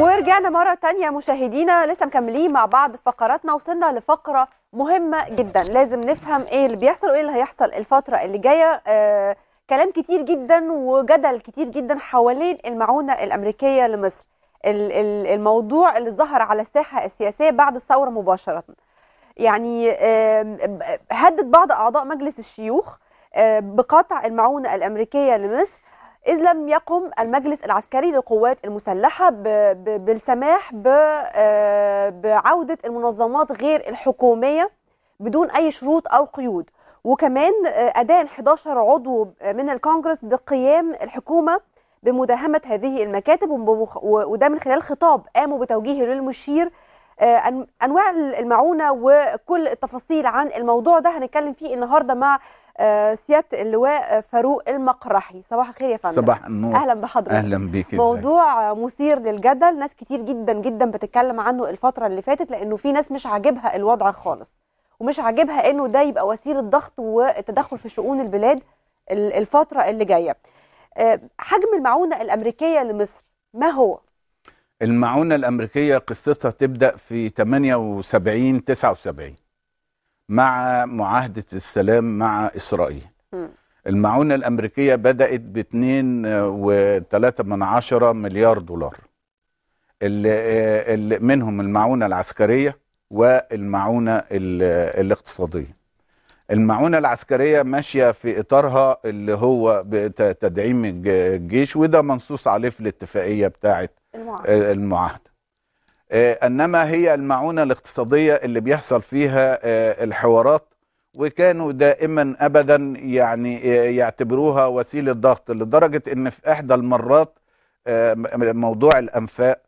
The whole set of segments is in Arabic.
ورجعنا مرة تانية مشاهدينا لسه مكملين مع بعض فقراتنا وصلنا لفقرة مهمة جدا لازم نفهم ايه اللي بيحصل وايه اللي هيحصل الفترة اللي جاية آه كلام كتير جدا وجدل كتير جدا حوالين المعونة الأمريكية لمصر الموضوع اللي ظهر على الساحة السياسية بعد الثورة مباشرة يعني هدد بعض أعضاء مجلس الشيوخ آه، بقطع المعونة الأمريكية لمصر إذ لم يقم المجلس العسكري للقوات المسلحة بالسماح آه، بعودة المنظمات غير الحكومية بدون أي شروط أو قيود وكمان آه، أدان 11 عضو من الكونجرس بقيام الحكومة بمداهمة هذه المكاتب وده من خلال خطاب قاموا بتوجيه للمشير آه، أنواع المعونة وكل التفاصيل عن الموضوع ده هنتكلم فيه النهاردة مع آه، سياده اللواء فاروق المقرحي صباح الخير يا فندم صباح النور اهلا بحضرتك اهلا بيك موضوع مثير للجدل ناس كتير جدا جدا بتتكلم عنه الفتره اللي فاتت لانه في ناس مش عاجبها الوضع خالص ومش عاجبها انه ده يبقى وسيله ضغط والتدخل في شؤون البلاد الفتره اللي جايه آه، حجم المعونه الامريكيه لمصر ما هو المعونه الامريكيه قصتها تبدا في 78 79 مع معاهدة السلام مع إسرائيل المعونة الأمريكية بدأت ب 2.3 مليار دولار اللي منهم المعونة العسكرية والمعونة الاقتصادية المعونة العسكرية ماشية في إطارها اللي هو تدعيم الجيش وده منصوص عليه في الاتفاقية بتاعة المعاهدة آه، آه، انما هي المعونه الاقتصاديه اللي بيحصل فيها آه، الحوارات وكانوا دائما ابدا يعني آه، يعتبروها وسيله ضغط لدرجه ان في احدى المرات موضوع الانفاق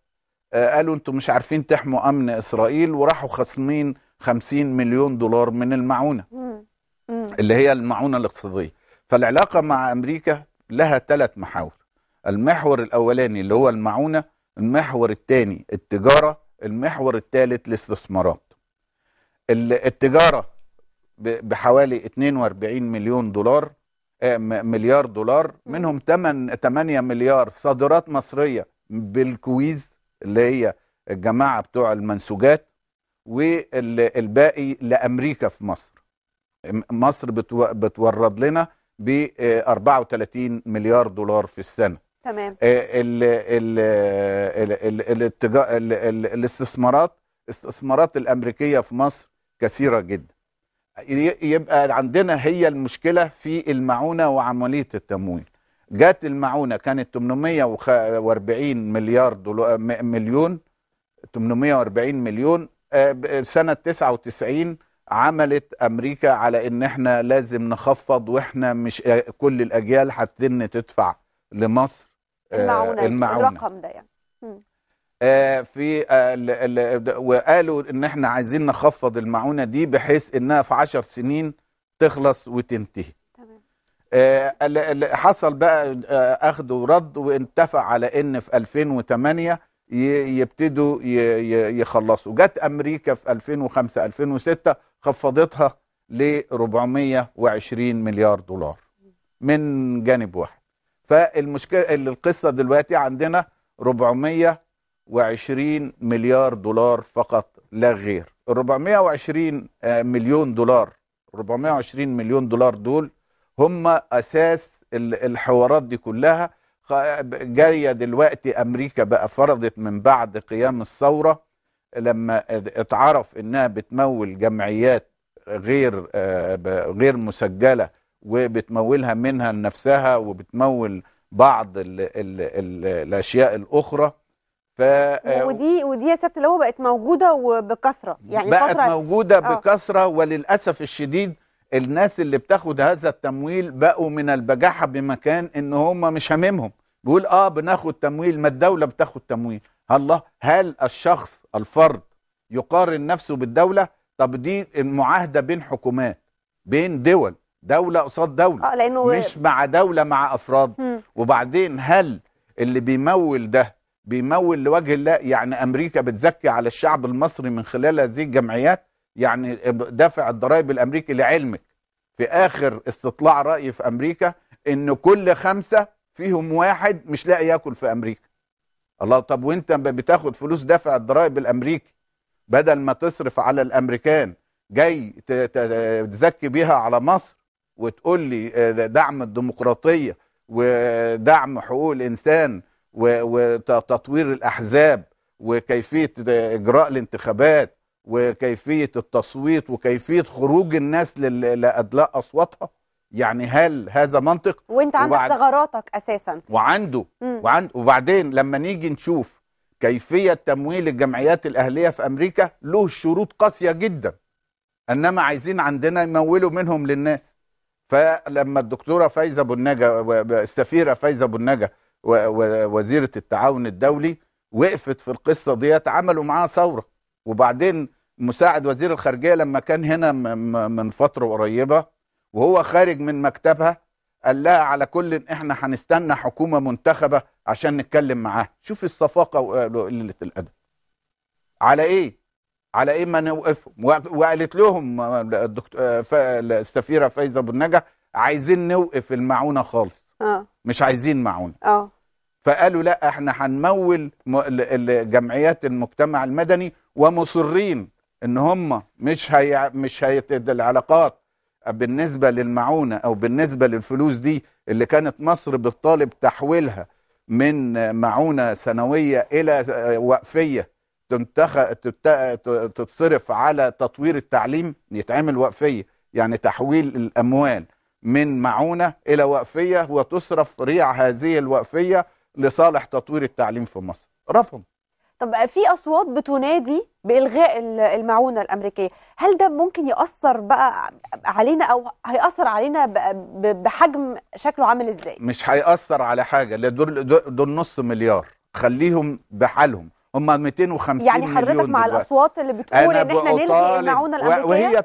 قالوا انتم مش عارفين تحموا امن اسرائيل وراحوا خصمين 50 مليون دولار من المعونه اللي هي المعونه الاقتصاديه فالعلاقه مع امريكا لها ثلاث محاور المحور الاولاني اللي هو المعونه المحور الثاني التجاره المحور الثالث الاستثمارات التجارة بحوالي 42 مليون دولار آه، مليار دولار منهم 8 8 مليار صادرات مصرية بالكويز اللي هي الجماعة بتوع المنسوجات والباقي لأمريكا في مصر مصر بتورد لنا ب 34 آه، مليار دولار في السنة تمام آه، ال ال ال الاتجا ال ال الاستثمارات الاستثمارات الامريكيه في مصر كثيره جدا يبقى عندنا هي المشكله في المعونه وعمليه التمويل جات المعونه كانت 840 مليار دولار مليون 840 مليون آه، سنه 99 عملت امريكا على ان احنا لازم نخفض واحنا مش آه، كل الاجيال هتن تدفع لمصر آه، المعونة. الرقم ده يعني آه، في وقالوا ان احنا عايزين نخفض المعونه دي بحيث انها في 10 سنين تخلص وتنتهي تمام آه، حصل بقى اخذ ورد واتفق على ان في 2008 يبتدوا يخلصوا جت امريكا في 2005 2006 خفضتها ل 420 مليار دولار من جانب واحد فالمشكله اللي القصه دلوقتي عندنا 420 مليار دولار فقط لا غير ال آه، 420 مليون دولار 420 مليون دولار دول هم اساس الحوارات دي كلها جايه دلوقتي امريكا بقى فرضت من بعد قيام الثوره لما اتعرف انها بتمول جمعيات غير آه، غير مسجله وبتمولها منها لنفسها وبتمول بعض الـ الـ الـ الاشياء الاخرى ف آه، ودي ودي يا سياده اللواء بقت موجوده وبكثره يعني بقت موجوده آه. بكثره وللاسف الشديد الناس اللي بتاخد هذا التمويل بقوا من البجاحه بمكان ان هم مش هاممهم بيقول اه بناخد تمويل ما الدوله بتاخد تمويل الله هل الشخص الفرد يقارن نفسه بالدوله طب دي المعاهده بين حكومات بين دول دوله قصاد دوله آه لأنه مش مع دوله مع افراد مم. وبعدين هل اللي بيمول ده بيمول لوجه الله يعني امريكا بتزكي على الشعب المصري من خلال هذه الجمعيات يعني دافع الضرائب الامريكي لعلمك في اخر استطلاع راي في امريكا ان كل خمسه فيهم واحد مش لاقي ياكل في امريكا الله طب وانت بتاخد فلوس دافع الضرائب الامريكي بدل ما تصرف على الامريكان جاي تزكي بيها على مصر وتقول لي آه، دعم الديمقراطيه ودعم حقوق الانسان وتطوير الاحزاب وكيفيه اجراء الانتخابات وكيفيه التصويت وكيفيه خروج الناس لادلاء اصواتها يعني هل هذا منطق وانت عندك وبعد... ثغراتك اساسا وعنده وعند وبعدين لما نيجي نشوف كيفيه تمويل الجمعيات الاهليه في امريكا له شروط قاسيه جدا انما عايزين عندنا يمولوا منهم للناس فلما الدكتوره فايزه بنجا السفيره فايزه بنجا وزيره التعاون الدولي وقفت في القصه ديت عملوا معاها ثوره وبعدين مساعد وزير الخارجيه لما كان هنا من فتره قريبه وهو خارج من مكتبها قال لها على كل احنا هنستنى حكومه منتخبه عشان نتكلم معاها شوف الصفاقه وقله الادب على ايه على ايه ما نوقفهم وقالت لهم آه، السفيره آه، فايزه النجا عايزين نوقف المعونه خالص آه. مش عايزين معونه آه. فقالوا لا احنا هنمول جمعيات المجتمع المدني ومصرين ان هم مش هي مش هيتد العلاقات بالنسبه للمعونه او بالنسبه للفلوس دي اللي كانت مصر بتطالب تحويلها من معونه سنويه الى آه، وقفيه تنتخ... تتصرف على تطوير التعليم يتعمل وقفية يعني تحويل الأموال من معونة إلى وقفية وتصرف ريع هذه الوقفية لصالح تطوير التعليم في مصر رفض طب في أصوات بتنادي بإلغاء المعونة الأمريكية هل ده ممكن يأثر بقى علينا أو هيأثر علينا بحجم شكله عامل إزاي مش هيأثر على حاجة دول, دول نص مليار خليهم بحالهم هم 250 يعني مليون يعني حضرتك مع الاصوات اللي بتقول ان احنا نلغي المعونه الامريكيه وهي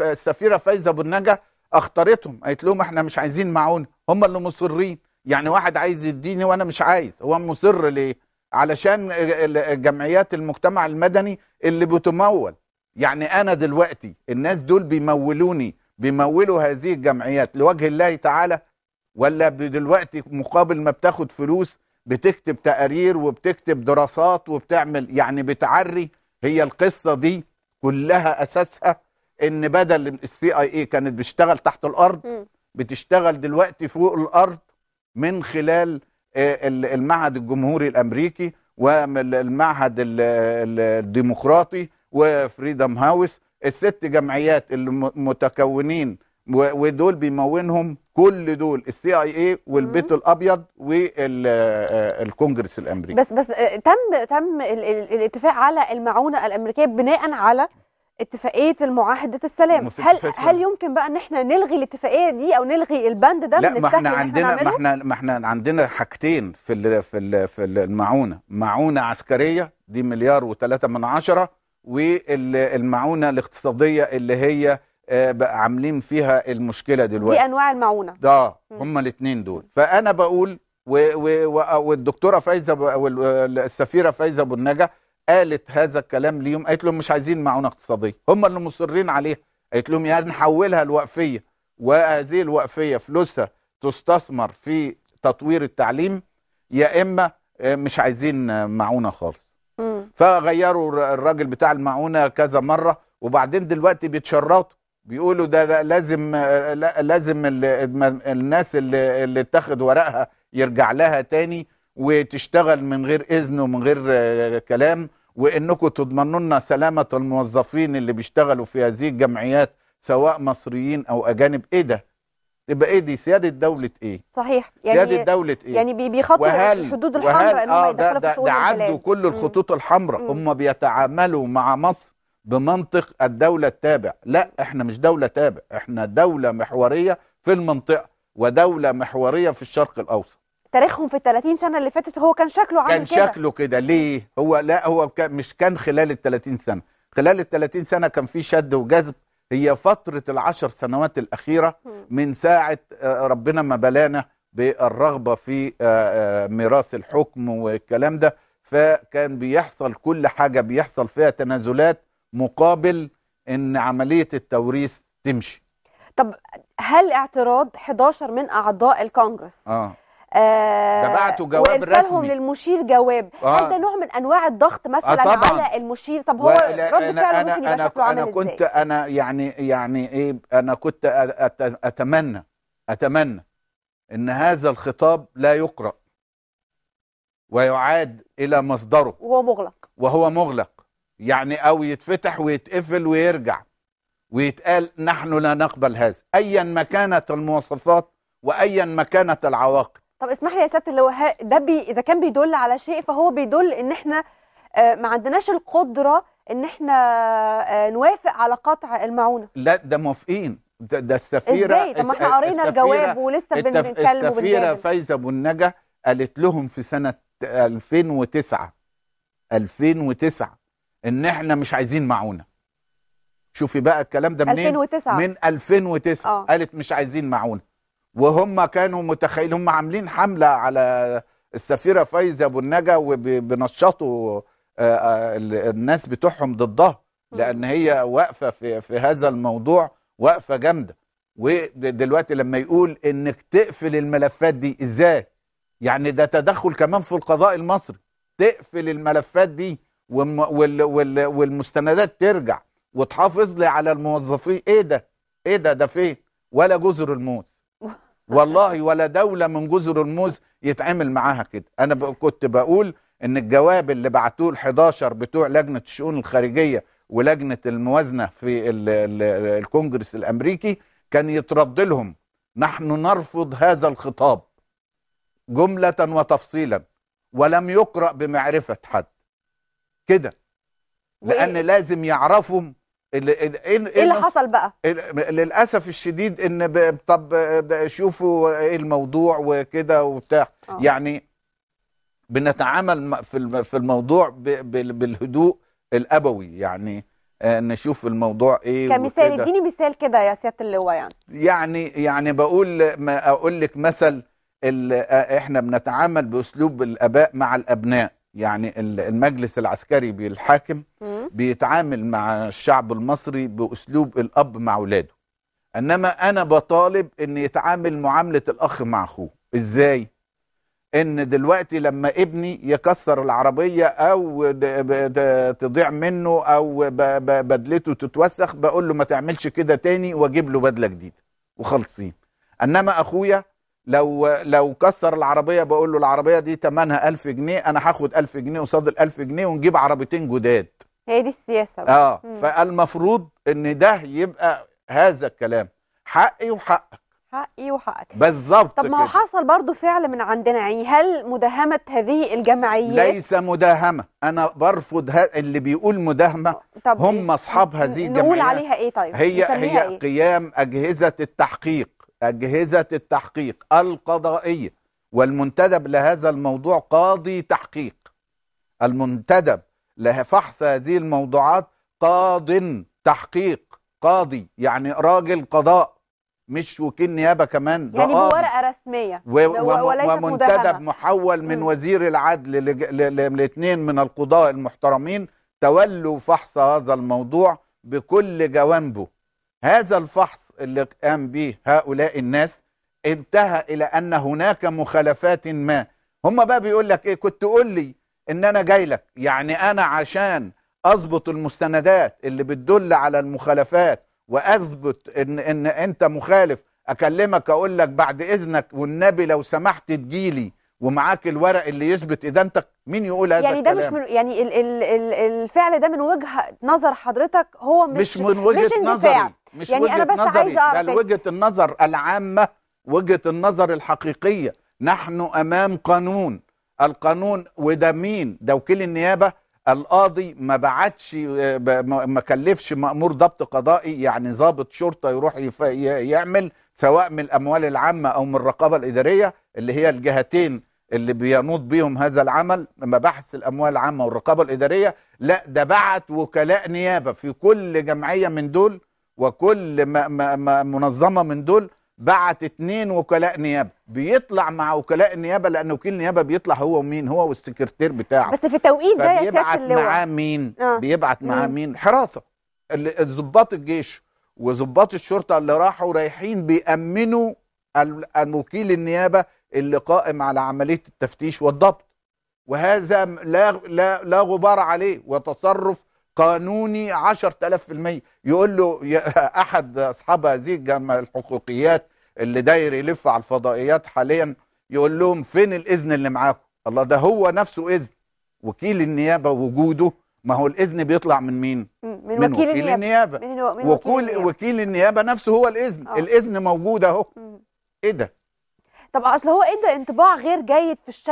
السفيره فايزه النجا اختارتهم قالت لهم احنا مش عايزين معونه هم اللي مصرين يعني واحد عايز يديني وانا مش عايز هو مصر ليه علشان جمعيات المجتمع المدني اللي بتمول يعني انا دلوقتي الناس دول بيمولوني بيمولوا هذه الجمعيات لوجه الله تعالى ولا دلوقتي مقابل ما بتاخد فلوس بتكتب تقارير وبتكتب دراسات وبتعمل يعني بتعري هي القصة دي كلها أساسها إن بدل السي آي إي كانت بتشتغل تحت الأرض بتشتغل دلوقتي فوق الأرض من خلال آه، المعهد الجمهوري الأمريكي والمعهد الديمقراطي وفريدم هاوس الست جمعيات اللي متكونين ودول بيمونهم كل دول السي اي اي والبيت الابيض والكونجرس آه، آه، الامريكي بس بس آه، تم تم الاتفاق على المعونه الامريكيه بناء على اتفاقيه المعاهده السلام هل هل يمكن بقى ان احنا نلغي الاتفاقيه دي او نلغي البند ده لا ما احنا عندنا ما احنا ما احنا عندنا حاجتين في الـ في الـ في المعونه معونه عسكريه دي مليار و3 من عشرة والمعونه الاقتصاديه اللي هي آه، بقى عاملين فيها المشكله دلوقتي دي انواع المعونه ده هما الاثنين دول فانا بقول و و والدكتوره فايزه والسفيره فايزه بنجه قالت هذا الكلام ليهم قالت لهم مش عايزين معونه اقتصاديه هم اللي مصرين عليها قالت لهم يعني نحولها لوقفيه وهذه الوقفيه فلوسها تستثمر في تطوير التعليم يا اما آه، مش عايزين معونه خالص فغيروا الراجل بتاع المعونه كذا مره وبعدين دلوقتي بيتشرطوا بيقولوا ده لازم لازم الناس اللي, اللي اتخذ ورقها يرجع لها تاني وتشتغل من غير اذن ومن غير آه، كلام وانكم تضمنوا لنا سلامه الموظفين اللي بيشتغلوا في هذه الجمعيات سواء مصريين او اجانب ايه ده يبقى ايه دي سياده دوله ايه صحيح يعني سياده دوله ايه يعني بيخاطبوا الحدود الحمراء وهل... آه يدخلوا في شؤون ده, ده عدوا كل الخطوط الحمراء هم بيتعاملوا مع مصر بمنطق الدولة التابع لا احنا مش دولة تابع احنا دولة محورية في المنطقة ودولة محورية في الشرق الأوسط تاريخهم في ال 30 سنة اللي فاتت هو كان شكله عامل كان شكله كده ليه هو لا هو كان مش كان خلال ال 30 سنة خلال ال 30 سنة كان في شد وجذب هي فترة العشر سنوات الأخيرة من ساعة آه، ربنا ما بلانا بالرغبة في آه، آه، ميراث الحكم والكلام ده فكان بيحصل كل حاجة بيحصل فيها تنازلات مقابل ان عمليه التوريث تمشي طب هل اعتراض 11 من اعضاء الكونجرس اه آه بعتوا جواب رسمي للمشير جواب آه هل ده نوع من انواع الضغط آه، مثلا آه طبعاً. على المشير طب هو رد فعله ممكن يبقى أنا شكله انا كنت إزاي؟ انا يعني يعني ايه انا كنت اتمنى اتمنى ان هذا الخطاب لا يقرأ ويعاد الى مصدره وهو مغلق وهو مغلق يعني او يتفتح ويتقفل ويرجع ويتقال نحن لا نقبل هذا ايا ما كانت المواصفات وايا ما كانت العواقب طب اسمح لي يا سياده اللواء ده بي اذا كان بيدل على شيء فهو بيدل ان احنا آه، ما عندناش القدره ان احنا آه، نوافق على قطع المعونه لا ده موافقين ده, ده السفيره ازاي طب ما احنا قرينا الجواب ولسه بنتكلم السفيره, السفيرة فايزه بنجه قالت لهم في سنه 2009 2009 ان احنا مش عايزين معونه شوفي بقى الكلام ده منين 2009 من 2009 آه. قالت مش عايزين معونه وهم كانوا متخيل هم عاملين حمله على السفيره فايزه ابو النجا وبنشطوا آه، آه، الناس بتوعهم ضدها لان هي واقفه في في هذا الموضوع واقفه جامده ودلوقتي لما يقول انك تقفل الملفات دي ازاي يعني ده تدخل كمان في القضاء المصري تقفل الملفات دي والمستندات ترجع وتحافظ لي على الموظفين ايه ده ايه ده ده فين ولا جزر الموز والله ولا دولة من جزر الموز يتعامل معاها كده انا كنت بقول ان الجواب اللي بعتوه ال 11 بتوع لجنة الشؤون الخارجية ولجنة الموازنة في ال ال الكونجرس الامريكي كان يترد لهم نحن نرفض هذا الخطاب جملة وتفصيلا ولم يقرأ بمعرفة حد كده لان لازم يعرفوا إيه, إيه, ايه اللي حصل بقى للاسف الشديد ان طب شوفوا ايه الموضوع وكده وبتاع أوه. يعني بنتعامل في الموضوع بالهدوء الابوي يعني آه، نشوف الموضوع ايه كمثال اديني مثال كده يا سياده اللواء يعني يعني يعني بقول ما اقول لك مثل آه، احنا بنتعامل باسلوب الاباء مع الابناء يعني المجلس العسكري بالحاكم بيتعامل مع الشعب المصري بأسلوب الأب مع ولاده إنما أنا بطالب إن يتعامل معاملة الأخ مع أخوه إزاي؟ ان دلوقتي لما ابني يكسر العربية او تضيع منه او بدلته تتوسخ بقول له ما تعملش كده تاني واجيب له بدلة جديدة وخلصين انما اخويا لو لو كسر العربيه بقول له العربيه دي ثمنها 1000 جنيه انا هاخد 1000 جنيه قصاد ال 1000 جنيه ونجيب عربيتين جداد هي دي السياسه بقى. اه مم. فالمفروض ان ده يبقى هذا الكلام حقي وحقك حقي وحقك بالظبط طب ما هو حصل برضه فعل من عندنا يعني هل مداهمه هذه الجمعيات ليس مداهمه انا برفض اللي بيقول مداهمه هم اصحاب هذه الجمعيات نقول عليها ايه طيب هي هي إيه؟ قيام اجهزه التحقيق أجهزة التحقيق القضائية والمنتدب لهذا الموضوع قاضي تحقيق المنتدب لفحص هذه الموضوعات قاض تحقيق قاضي يعني راجل قضاء مش وكيل نيابه كمان يعني بورقه رسميه و... و... ومنتدب مدهمة. محول من وزير العدل لاثنين ل... من القضاء المحترمين تولوا فحص هذا الموضوع بكل جوانبه هذا الفحص اللي قام به هؤلاء الناس انتهى إلى أن هناك مخالفات ما هم بقى بيقول لك إيه كنت قول لي إن أنا جاي لك يعني أنا عشان أضبط المستندات اللي بتدل على المخالفات وأثبت إن, إن أنت مخالف أكلمك أقول لك بعد إذنك والنبي لو سمحت تجيلي ومعاك الورق اللي يثبت اذا انت مين يقول هذا يعني ده مش من يعني ال ال ال الفعل ده من وجهه نظر حضرتك هو مش, مش من وجهه نظري مش يعني وجهة أنا بس نظري عايزة أعرف ده وجهة النظر العامة وجهة النظر الحقيقية نحن أمام قانون القانون وده مين ده وكيل النيابة القاضي ما بعتش ما كلفش مأمور ضبط قضائي يعني ضابط شرطة يروح يعمل سواء من الأموال العامة أو من الرقابة الإدارية اللي هي الجهتين اللي بينوط بيهم هذا العمل مباحث الاموال العامه والرقابه الاداريه لا ده بعت وكلاء نيابه في كل جمعيه من دول وكل ما ما ما منظمه من دول بعت اتنين وكلاء نيابه بيطلع مع وكلاء النيابه لان وكيل النيابه بيطلع هو ومين هو والسكرتير بتاعه بس في التوقيت ده يا سياده بيبعت معاه مين آه. بيبعت معاه مين حراسه الضباط الجيش وضباط الشرطه اللي راحوا رايحين بيامنوا الوكيل النيابه اللي قائم على عمليه التفتيش والضبط وهذا لا لا لا غبار عليه وتصرف قانوني 10000% يقول له يا احد اصحاب هذه الجامعه الحقوقيات اللي داير يلف على الفضائيات حاليا يقول لهم فين الاذن اللي معاكم الله ده هو نفسه اذن وكيل النيابه وجوده ما هو الاذن بيطلع من مين من, من وكيل, وكيل النيابه, النيابة. من, من وكيل, وكيل النيابه نفسه هو الاذن أوه. الاذن موجود اهو ايه ده طب اصل هو ادى إيه انطباع غير جيد في الش...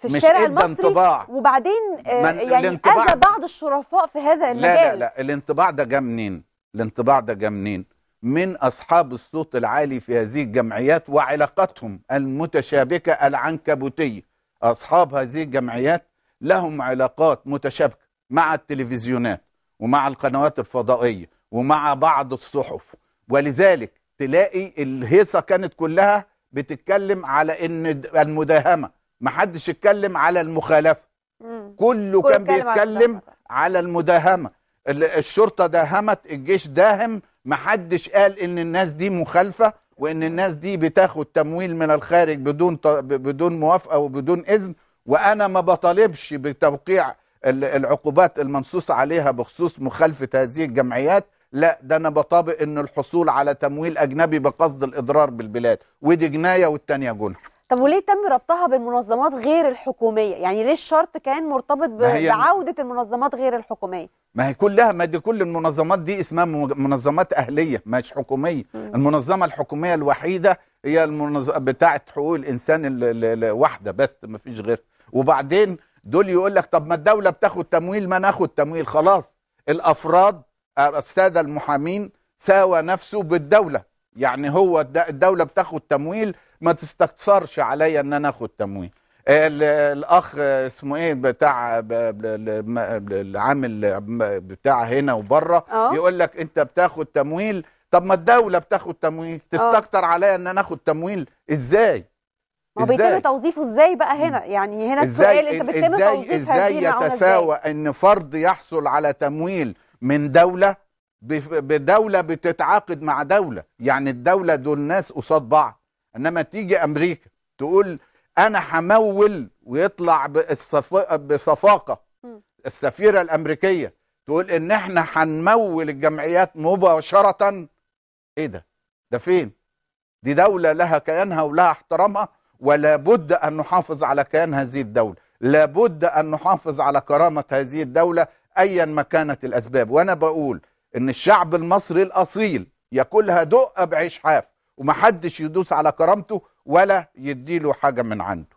في الشارع إيه المصري انطباع. وبعدين آه، من يعني اذى بعض الشرفاء في هذا المجال لا لا لا الانطباع ده جه منين الانطباع ده جه منين من اصحاب الصوت العالي في هذه الجمعيات وعلاقتهم المتشابكه العنكبوتيه اصحاب هذه الجمعيات لهم علاقات متشابكه مع التلفزيونات ومع القنوات الفضائيه ومع بعض الصحف ولذلك تلاقي الهيصه كانت كلها بتتكلم على ان المداهمه ما حدش اتكلم على المخالفه كله كان بيتكلم على المداهمه الشرطه داهمت الجيش داهم ما حدش قال ان الناس دي مخالفه وان الناس دي بتاخد تمويل من الخارج بدون بدون موافقه وبدون اذن وانا ما بطالبش بتوقيع العقوبات المنصوص عليها بخصوص مخالفه هذه الجمعيات لا ده انا بطابق ان الحصول على تمويل اجنبي بقصد الاضرار بالبلاد ودي جنايه والتانيه جنح طب وليه تم ربطها بالمنظمات غير الحكوميه يعني ليه الشرط كان مرتبط بعوده المنظمات غير الحكوميه ما هي كلها ما دي كل المنظمات دي اسمها منظمات اهليه مش حكوميه م. المنظمه الحكوميه الوحيده هي المنظمه بتاعه حقوق الانسان الواحده بس ما فيش غيرها وبعدين دول يقول لك طب ما الدوله بتاخد تمويل ما ناخد تمويل خلاص الافراد الساده المحامين ساوى نفسه بالدوله يعني هو الدوله بتاخد تمويل ما تستقصرش عليا ان انا اخد تمويل الاخ اسمه ايه بتاع العامل بتاع هنا وبره آه. يقول لك انت بتاخد تمويل طب ما الدوله بتاخد تمويل آه. تستكتر عليا ان انا اخد تمويل ازاي ما بيتم توظيفه ازاي بقى هنا يعني هنا السؤال انت بتتم توظيف ازاي يتساوى ان فرد يحصل على تمويل من دولة بدولة بتتعاقد مع دولة يعني الدولة دول ناس قصاد بعض انما تيجي امريكا تقول انا همول ويطلع بصفاقة السفيرة الامريكية تقول ان احنا هنمول الجمعيات مباشرة ايه ده ده فين دي دولة لها كيانها ولها احترامها ولا بد ان نحافظ على كيان هذه الدولة لابد أن نحافظ على كرامة هذه الدولة ايا ما كانت الاسباب وانا بقول ان الشعب المصري الاصيل ياكلها دقه بعيش حاف ومحدش يدوس على كرامته ولا يديله حاجه من عنده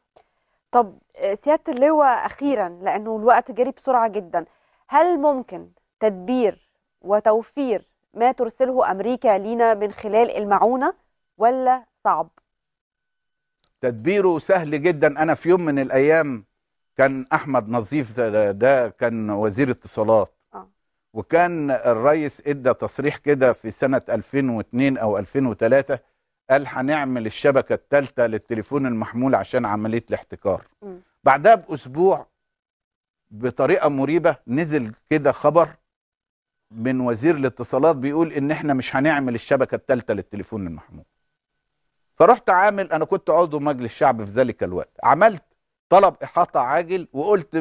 طب آه، سياده اللواء اخيرا لانه الوقت جري بسرعه جدا هل ممكن تدبير وتوفير ما ترسله امريكا لينا من خلال المعونه ولا صعب تدبيره سهل جدا انا في يوم من الايام كان احمد نظيف ده, ده كان وزير اتصالات آه. وكان الرئيس ادى تصريح كده في سنه 2002 او 2003 قال هنعمل الشبكه الثالثه للتليفون المحمول عشان عمليه الاحتكار م. بعدها باسبوع بطريقه مريبه نزل كده خبر من وزير الاتصالات بيقول ان احنا مش هنعمل الشبكه الثالثه للتليفون المحمول فرحت عامل انا كنت عضو مجلس الشعب في ذلك الوقت عملت طلب إحاطة عاجل وقلت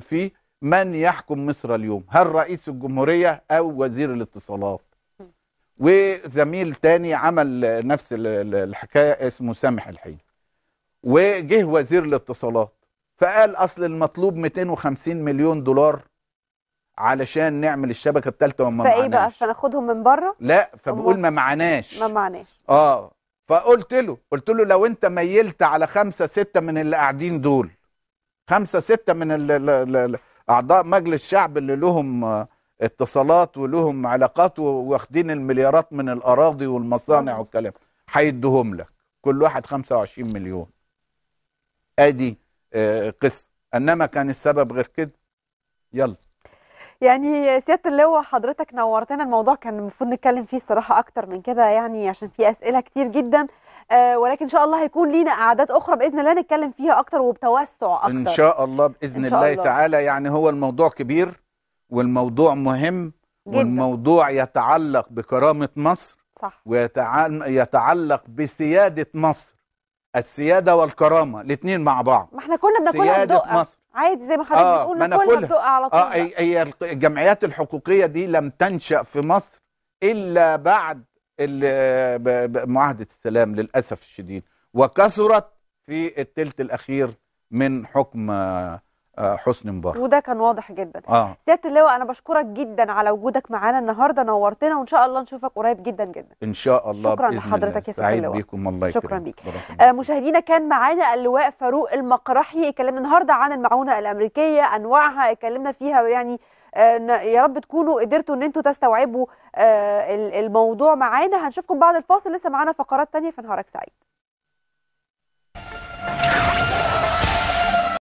فيه من يحكم مصر اليوم هل رئيس الجمهورية أو وزير الاتصالات وزميل تاني عمل نفس الحكاية اسمه سامح الحين وجه وزير الاتصالات فقال أصل المطلوب 250 مليون دولار علشان نعمل الشبكه الثالثه وما معناش فايه بقى فناخدهم من بره لا فبقول ما معناش ما معناش اه فقلت له قلت له لو انت ميلت على خمسة ستة من اللي قاعدين دول خمسة ستة من ال ال ال أعضاء مجلس الشعب اللي لهم اتصالات ولهم علاقات واخدين المليارات من الأراضي والمصانع آه. والكلام هيدوهم لك كل واحد 25 مليون ادي قصة آه، انما كان السبب غير كده يلا يعني سياده اللواء حضرتك نورتنا الموضوع كان المفروض نتكلم فيه الصراحه اكتر من كده يعني عشان في اسئله كتير جدا آه، ولكن ان شاء الله هيكون لينا اعداد اخرى باذن الله نتكلم فيها اكتر وبتوسع اكتر ان شاء الله باذن شاء الله, الله تعالى يعني هو الموضوع كبير والموضوع مهم جدا. والموضوع يتعلق بكرامه مصر صح ويتعلق بسياده مصر السياده والكرامه الاثنين مع بعض ما احنا كنا بناكلها بدقه سياده مصر عادي زي ما حضرتك آه بتقول كلها بتقع على طول اه هي الجمعيات الحقوقيه دي لم تنشا في مصر الا بعد معاهده السلام للاسف الشديد وكثرت في الثلث الاخير من حكم آه، حسني مبارك وده كان واضح جدا آه. سياده اللواء انا بشكرك جدا على وجودك معانا النهارده نورتنا وان شاء الله نشوفك قريب جدا جدا ان شاء الله شكرا لحضرتك يا سعيد بيكم الله شكرا بيك آه مشاهدينا كان معانا اللواء فاروق المقرحي اتكلمنا النهارده عن المعونه الامريكيه انواعها اتكلمنا فيها يعني آه يا رب تكونوا قدرتوا ان انتوا تستوعبوا آه الموضوع معانا هنشوفكم بعد الفاصل لسه معانا فقرات تانية في نهارك سعيد